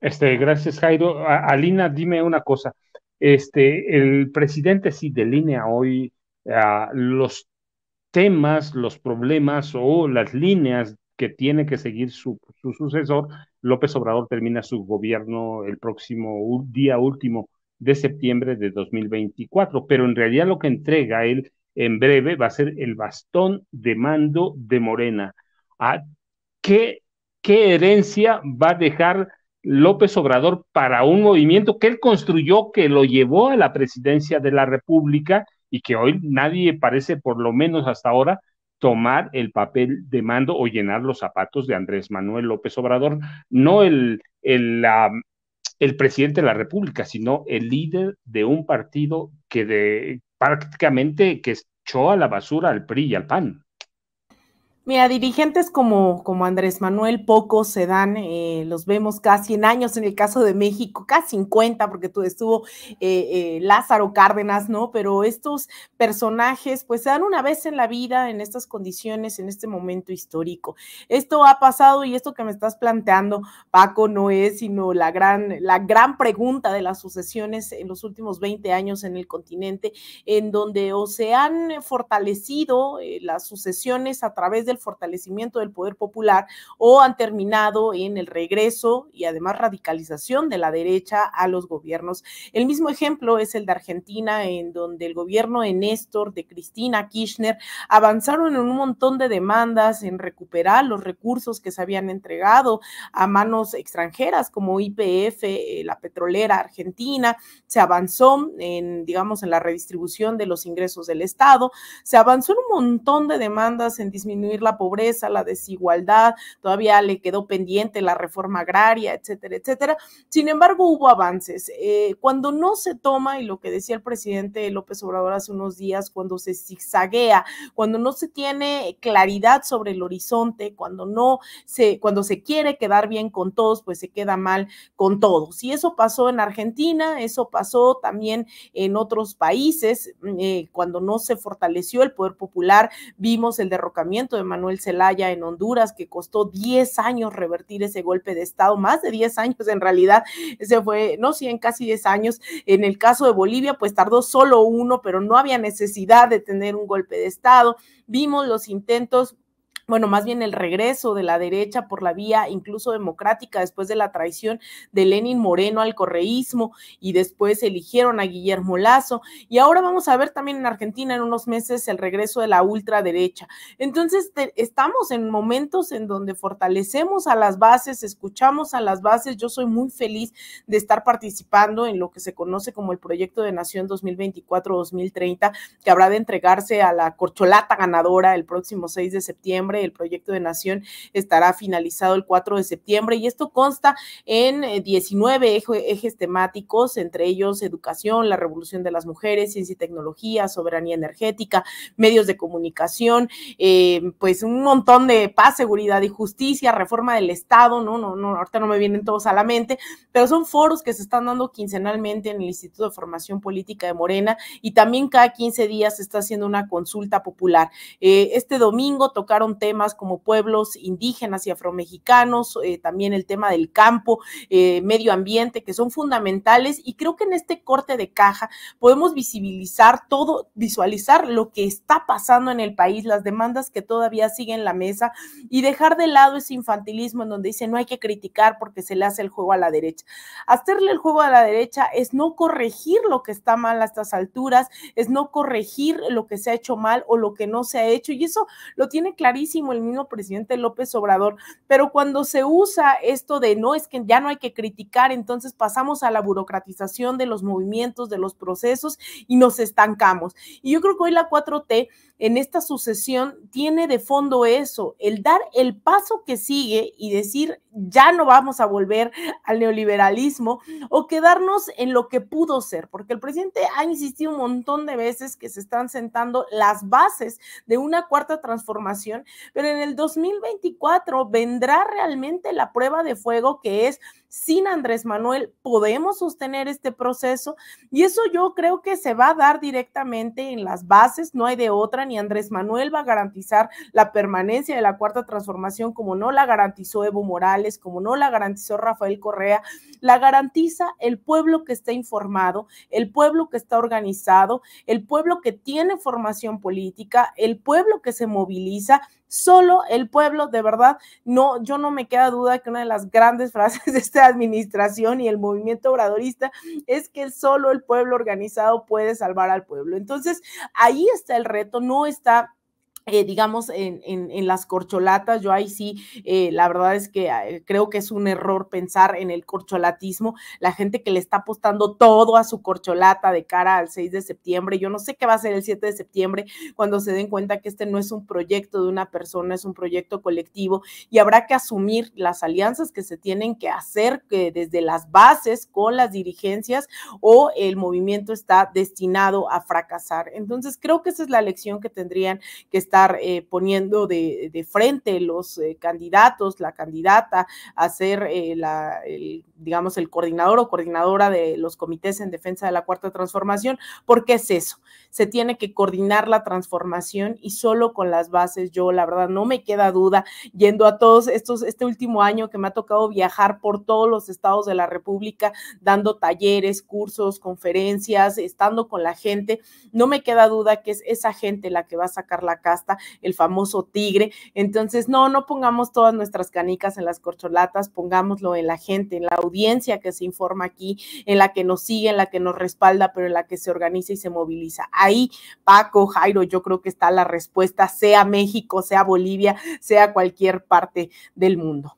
Este, gracias, Jairo. Alina, dime una cosa. Este, el presidente sí delinea hoy ah, los temas, los problemas o las líneas que tiene que seguir su, sucesor. López Obrador termina su gobierno el próximo día último de septiembre de 2024, pero en realidad lo que entrega él en breve va a ser el bastón de mando de Morena. ¿A ah, qué, ¿Qué herencia va a dejar López Obrador para un movimiento que él construyó, que lo llevó a la presidencia de la República y que hoy nadie parece, por lo menos hasta ahora, tomar el papel de mando o llenar los zapatos de Andrés Manuel López Obrador, no el, el, la, el presidente de la República, sino el líder de un partido que de, prácticamente que echó a la basura al PRI y al PAN. Mira, dirigentes como, como Andrés Manuel pocos se dan, eh, los vemos casi en años en el caso de México, casi 50, porque tú estuvo eh, eh, Lázaro Cárdenas, ¿no? Pero estos personajes pues se dan una vez en la vida, en estas condiciones, en este momento histórico. Esto ha pasado y esto que me estás planteando, Paco, no es sino la gran, la gran pregunta de las sucesiones en los últimos 20 años en el continente, en donde o se han fortalecido las sucesiones a través del fortalecimiento del poder popular o han terminado en el regreso y además radicalización de la derecha a los gobiernos. El mismo ejemplo es el de Argentina, en donde el gobierno de Néstor, de Cristina Kirchner, avanzaron en un montón de demandas en recuperar los recursos que se habían entregado a manos extranjeras como IPF, eh, la petrolera argentina, se avanzó en, digamos, en la redistribución de los ingresos del Estado, se avanzó en un montón de demandas en disminuir la la pobreza, la desigualdad, todavía le quedó pendiente la reforma agraria, etcétera, etcétera. Sin embargo, hubo avances. Eh, cuando no se toma, y lo que decía el presidente López Obrador hace unos días, cuando se zigzaguea, cuando no se tiene claridad sobre el horizonte, cuando no se, cuando se quiere quedar bien con todos, pues se queda mal con todos. Y eso pasó en Argentina, eso pasó también en otros países, mm, eh, cuando no se fortaleció el poder popular, vimos el derrocamiento de Manuel Manuel Zelaya en Honduras, que costó 10 años revertir ese golpe de Estado, más de 10 años en realidad, ese fue, no, sí, en casi 10 años. En el caso de Bolivia, pues tardó solo uno, pero no había necesidad de tener un golpe de Estado. Vimos los intentos bueno, más bien el regreso de la derecha por la vía incluso democrática después de la traición de Lenin Moreno al correísmo y después eligieron a Guillermo Lazo y ahora vamos a ver también en Argentina en unos meses el regreso de la ultraderecha. Entonces estamos en momentos en donde fortalecemos a las bases, escuchamos a las bases. Yo soy muy feliz de estar participando en lo que se conoce como el proyecto de Nación 2024-2030 que habrá de entregarse a la corcholata ganadora el próximo 6 de septiembre el proyecto de nación estará finalizado el 4 de septiembre y esto consta en 19 eh, ejes temáticos, entre ellos educación, la revolución de las mujeres, ciencia y tecnología, soberanía energética, medios de comunicación, eh, pues un montón de paz, seguridad y justicia, reforma del Estado, no, no, no, ahorita no me vienen todos a la mente, pero son foros que se están dando quincenalmente en el Instituto de Formación Política de Morena y también cada 15 días se está haciendo una consulta popular. Eh, este domingo tocaron temas temas como pueblos indígenas y afromexicanos, eh, también el tema del campo, eh, medio ambiente, que son fundamentales. Y creo que en este corte de caja podemos visibilizar todo, visualizar lo que está pasando en el país, las demandas que todavía siguen en la mesa y dejar de lado ese infantilismo en donde dice no hay que criticar porque se le hace el juego a la derecha. Hacerle el juego a la derecha es no corregir lo que está mal a estas alturas, es no corregir lo que se ha hecho mal o lo que no se ha hecho. Y eso lo tiene clarísimo el mismo presidente López Obrador, pero cuando se usa esto de no es que ya no hay que criticar, entonces pasamos a la burocratización de los movimientos, de los procesos y nos estancamos. Y yo creo que hoy la 4T en esta sucesión tiene de fondo eso, el dar el paso que sigue y decir ya no vamos a volver al neoliberalismo o quedarnos en lo que pudo ser, porque el presidente ha insistido un montón de veces que se están sentando las bases de una cuarta transformación, pero en el 2024 vendrá realmente la prueba de fuego que es sin Andrés Manuel podemos sostener este proceso y eso yo creo que se va a dar directamente en las bases, no hay de otra ni Andrés Manuel va a garantizar la permanencia de la cuarta transformación como no la garantizó Evo Morales, como no la garantizó Rafael Correa, la garantiza el pueblo que está informado, el pueblo que está organizado, el pueblo que tiene formación política, el pueblo que se moviliza Solo el pueblo, de verdad, no, yo no me queda duda que una de las grandes frases de esta administración y el movimiento obradorista es que solo el pueblo organizado puede salvar al pueblo. Entonces, ahí está el reto, no está eh, digamos, en, en, las corcholatas. Yo ahí sí, eh, la verdad es que eh, creo que es un error pensar en el corcholatismo. La gente que le está apostando todo a su corcholata de cara al 6 de septiembre. Yo no sé qué va a ser el 7 de septiembre cuando se den cuenta que este no es un proyecto de una persona, es un proyecto colectivo y habrá que asumir las alianzas que se tienen que hacer desde las bases con las dirigencias o el movimiento está destinado a fracasar. Entonces, creo que esa es la lección que tendrían que estar eh, poniendo de, frente los eh, candidatos, la candidata a ser, eh, el, digamos, el coordinador o coordinadora de los comités en defensa de la cuarta transformación, porque es eso, se tiene que coordinar la transformación y solo con las bases, yo la verdad no me queda duda, yendo a todos estos, este último año que me ha tocado viajar por todos los estados de la República, dando talleres, cursos, conferencias, estando con la gente, no me queda duda que es esa gente la que va a sacar la casta el famoso tigre. Entonces, no, no pongamos todas nuestras canicas en las corcholatas, pongámoslo en la gente, en la audiencia que se informa aquí, en la que nos sigue, en la que nos respalda, pero en la que se organiza y se moviliza. Ahí, Paco, Jairo, yo creo que está la respuesta, sea México, sea Bolivia, sea cualquier parte del mundo.